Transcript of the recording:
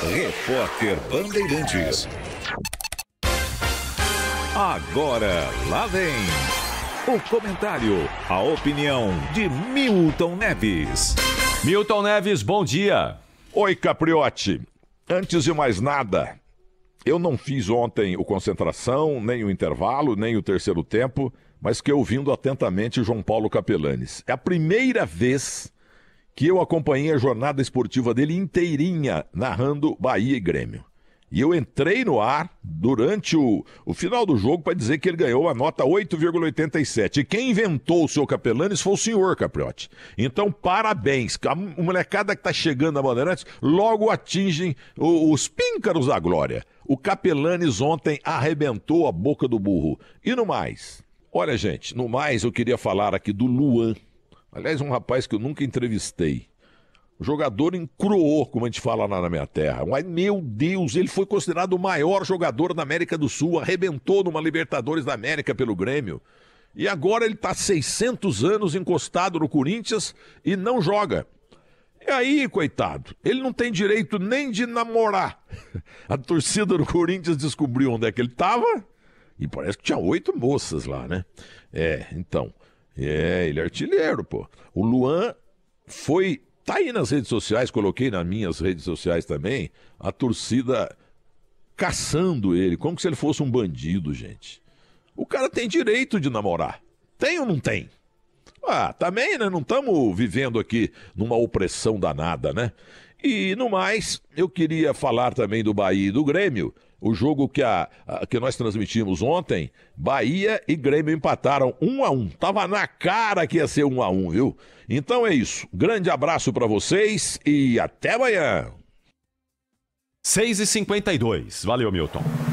Repórter Bandeirantes. Agora, lá vem o comentário, a opinião de Milton Neves. Milton Neves, bom dia. Oi, Capriote. Antes de mais nada, eu não fiz ontem o concentração, nem o intervalo, nem o terceiro tempo, mas que ouvindo atentamente João Paulo Capelanes. É a primeira vez que eu acompanhei a jornada esportiva dele inteirinha, narrando Bahia e Grêmio. E eu entrei no ar durante o, o final do jogo para dizer que ele ganhou a nota 8,87. E quem inventou o seu Capelanes foi o senhor Capriotti. Então, parabéns. A molecada que está chegando na Bandeirantes logo atingem os, os píncaros da glória. O Capelanes ontem arrebentou a boca do burro. E no mais? Olha, gente, no mais eu queria falar aqui do Luan Aliás, um rapaz que eu nunca entrevistei. O jogador encruou, como a gente fala lá na minha terra. Mas, meu Deus, ele foi considerado o maior jogador da América do Sul, arrebentou numa Libertadores da América pelo Grêmio. E agora ele está 600 anos encostado no Corinthians e não joga. E aí, coitado, ele não tem direito nem de namorar. A torcida do Corinthians descobriu onde é que ele estava e parece que tinha oito moças lá, né? É, então. É, ele é artilheiro, pô. O Luan foi. Tá aí nas redes sociais, coloquei nas minhas redes sociais também, a torcida caçando ele, como se ele fosse um bandido, gente. O cara tem direito de namorar. Tem ou não tem? Ah, também, né? Não estamos vivendo aqui numa opressão danada, né? E no mais, eu queria falar também do Bahia e do Grêmio. O jogo que, a, a, que nós transmitimos ontem, Bahia e Grêmio empataram 1 a 1. Tava na cara que ia ser 1 a 1, viu? Então é isso. Grande abraço para vocês e até amanhã. 6 h 52. Valeu, Milton.